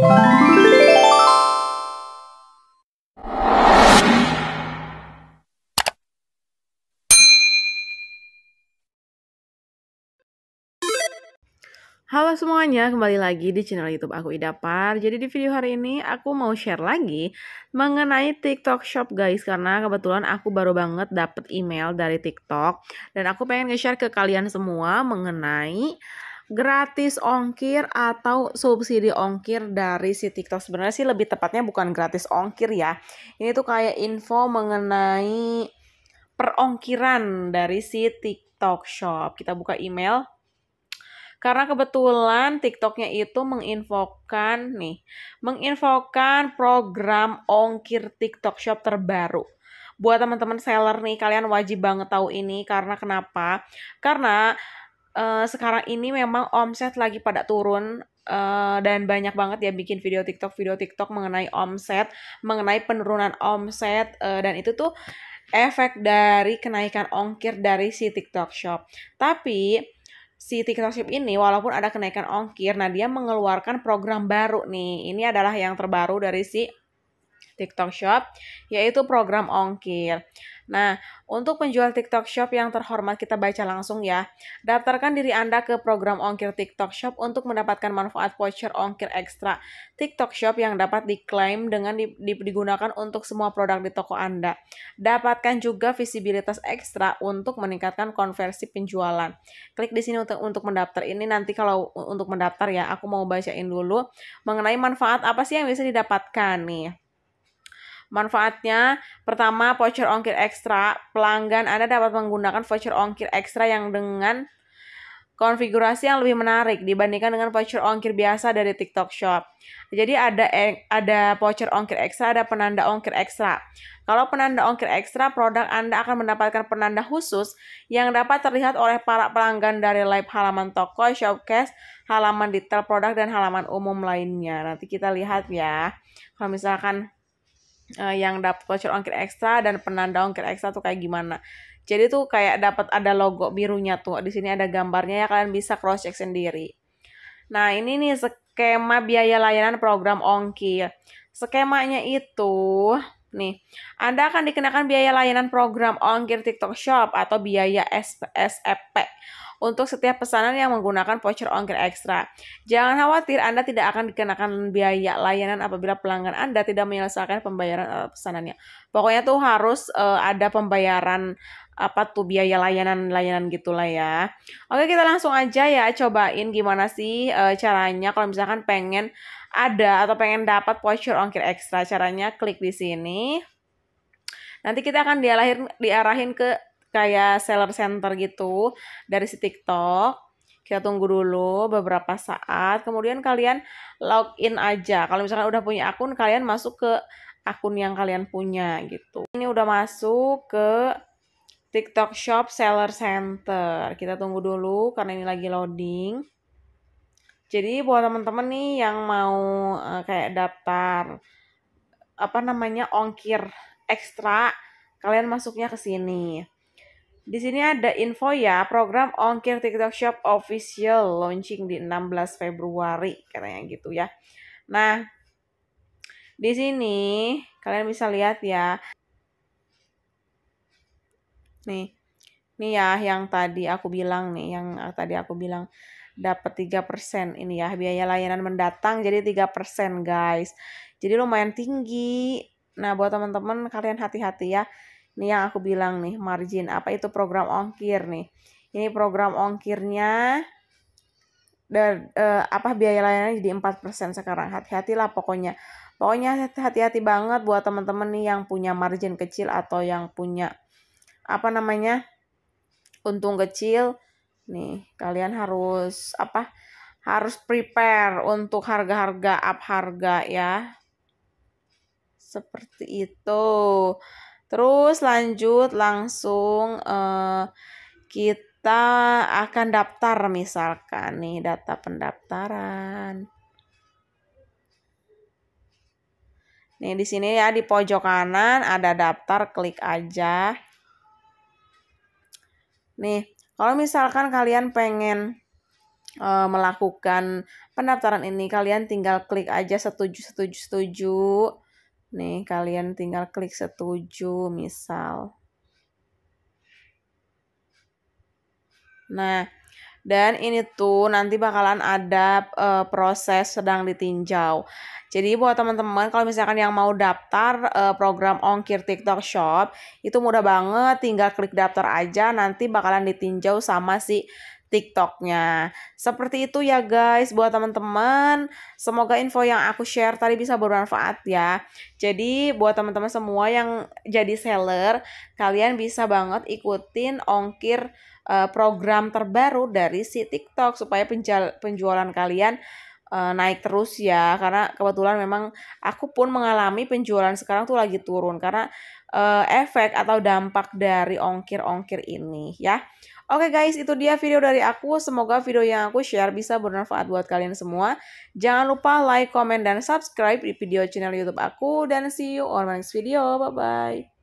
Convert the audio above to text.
Halo semuanya, kembali lagi di channel YouTube aku Idapar. Jadi di video hari ini aku mau share lagi mengenai TikTok Shop guys karena kebetulan aku baru banget dapet email dari TikTok dan aku pengen nge-share ke kalian semua mengenai gratis ongkir atau subsidi ongkir dari si TikTok. Sebenarnya sih lebih tepatnya bukan gratis ongkir ya. Ini tuh kayak info mengenai perongkiran dari si TikTok Shop. Kita buka email. Karena kebetulan TikToknya itu menginfokan nih, menginfokan program ongkir TikTok Shop terbaru buat teman-teman seller nih kalian wajib banget tahu ini karena kenapa? Karena Eh, sekarang ini memang omset lagi pada turun uh, dan banyak banget ya bikin video TikTok video TikTok mengenai omset, mengenai penurunan omset uh, dan itu tuh efek dari kenaikan ongkir dari si TikTok Shop. Tapi si TikTok Shop ini walaupun ada kenaikan ongkir, nah dia mengeluarkan program baru nih. Ini adalah yang terbaru dari si TikTok Shop, yaitu program ongkir. Nah, untuk penjual TikTok Shop yang terhormat kita baca langsung ya. Daftarkan diri Anda ke program Ongkir TikTok Shop untuk mendapatkan manfaat voucher Ongkir Ekstra. TikTok Shop yang dapat diklaim dengan digunakan untuk semua produk di toko Anda. Dapatkan juga visibilitas ekstra untuk meningkatkan konversi penjualan. Klik di sini untuk untuk mendaftar. Ini nanti kalau untuk mendaftar ya, aku mau bacain dulu mengenai manfaat apa sih yang bisa didapatkan nih. Manfaatnya, pertama voucher ongkir ekstra. Pelanggan Anda dapat menggunakan voucher ongkir ekstra yang dengan konfigurasi yang lebih menarik dibandingkan dengan voucher ongkir biasa dari TikTok Shop. Jadi ada ada voucher ongkir ekstra, ada penanda ongkir ekstra. Kalau penanda ongkir ekstra, produk Anda akan mendapatkan penanda khusus yang dapat terlihat oleh para pelanggan dari live halaman toko, showcase, halaman detail produk dan halaman umum lainnya. Nanti kita lihat ya. Kalau misalkan uh, yang dapat voucher ongkir ekstra dan penanda ongkir ekstra tuh kayak gimana. Jadi tuh kayak dapat ada logo birunya tuh. Di sini ada gambarnya ya kalian bisa cross check sendiri. Nah, ini nih skema biaya layanan program ongkir. Skemanya itu Nih, Anda akan dikenakan biaya layanan program ongkir TikTok Shop atau biaya SSEP untuk setiap pesanan yang menggunakan voucher ongkir ekstra. Jangan khawatir, Anda tidak akan dikenakan biaya layanan apabila pelanggan Anda tidak menyelesaikan pembayaran eh, pesanannya. Pokoknya tuh harus uh, ada pembayaran apa tuh biaya layanan-layanan gitulah ya. Oke, kita langsung aja ya cobain gimana sih uh, caranya kalau misalkan pengen ada atau pengen dapat voucher ongkir ekstra, caranya klik di sini. Nanti kita akan diarahin diarahin ke kayak seller center gitu dari si TikTok. Kita tunggu dulu beberapa saat, kemudian kalian login aja. Kalau misalkan udah punya akun, kalian masuk ke akun yang kalian punya gitu. Ini udah masuk ke TikTok Shop Seller Center. Kita tunggu dulu karena ini lagi loading. Jadi buat teman-teman nih yang mau uh, kayak daftar apa namanya ongkir ekstra, kalian masuknya ke sini. Di sini ada info ya, program Ongkir TikTok Shop official launching di 16 Februari katanya gitu ya. Nah, di sini kalian bisa lihat ya. Nih. Nih ya yang tadi aku bilang nih, yang tadi aku bilang dapat 3% ini ya biaya layanan mendatang jadi 3% guys. Jadi lumayan tinggi. Nah, buat teman-teman kalian hati-hati ya. Ini yang aku bilang nih, margin apa itu program ongkir nih. Ini program ongkirnya dan eh, apa biaya layanan jadi 4% sekarang. Hati-hatilah pokoknya. Pokoknya hati-hati banget buat teman-teman nih yang punya margin kecil atau yang punya apa namanya? untung kecil nih kalian harus apa harus prepare untuk harga-harga up harga ya seperti itu terus lanjut langsung eh, kita akan daftar misalkan nih data pendaftaran Nih di sini ya di pojok kanan ada daftar, klik aja. Nih, kalau misalkan kalian pengen uh, melakukan pendaftaran ini, kalian tinggal klik aja setuju, setuju, setuju. Nih, kalian tinggal klik setuju, misal. Nah, dan ini tuh nanti bakalan ada uh, proses sedang ditinjau. Jadi buat teman-teman kalau misalkan yang mau daftar uh, program Ongkir TikTok Shop itu mudah banget tinggal klik daftar aja nanti bakalan ditinjau sama si TikToknya. Seperti itu ya guys buat teman-teman. Semoga info yang aku share tadi bisa bermanfaat ya. Jadi buat teman-teman semua yang jadi seller, kalian bisa banget ikutin ongkir uh, program terbaru dari si TikTok supaya penjual penjualan kalian uh, naik terus ya karena kebetulan memang aku pun mengalami penjualan sekarang tuh lagi turun karena uh, efek atau dampak dari ongkir-ongkir ini ya. Oke okay guys, itu dia video dari aku. Semoga video yang aku share bisa bermanfaat buat kalian semua. Jangan lupa like, comment, dan subscribe di video channel YouTube aku. Dan see you on my next video. Bye-bye.